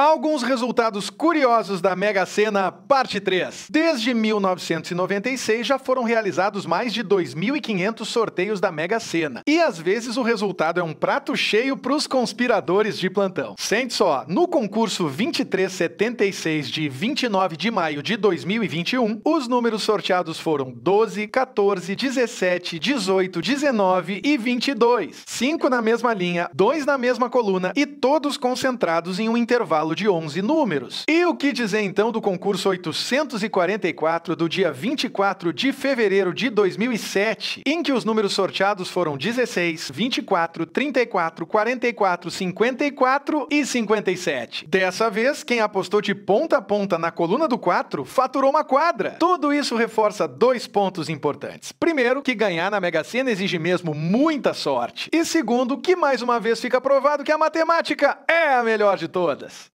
Alguns resultados curiosos da Mega Sena, parte 3. Desde 1996 já foram realizados mais de 2.500 sorteios da Mega Sena. E às vezes o resultado é um prato cheio para os conspiradores de plantão. Sente só, no concurso 2376 de 29 de maio de 2021, os números sorteados foram 12, 14, 17, 18, 19 e 22. Cinco na mesma linha, dois na mesma coluna e todos concentrados em um intervalo intervalo de 11 números. E o que dizer então do concurso 844 do dia 24 de fevereiro de 2007, em que os números sorteados foram 16, 24, 34, 44, 54 e 57. Dessa vez, quem apostou de ponta a ponta na coluna do 4 faturou uma quadra. Tudo isso reforça dois pontos importantes. Primeiro, que ganhar na Mega Sena exige mesmo muita sorte. E segundo, que mais uma vez fica provado que a matemática é a melhor de todas.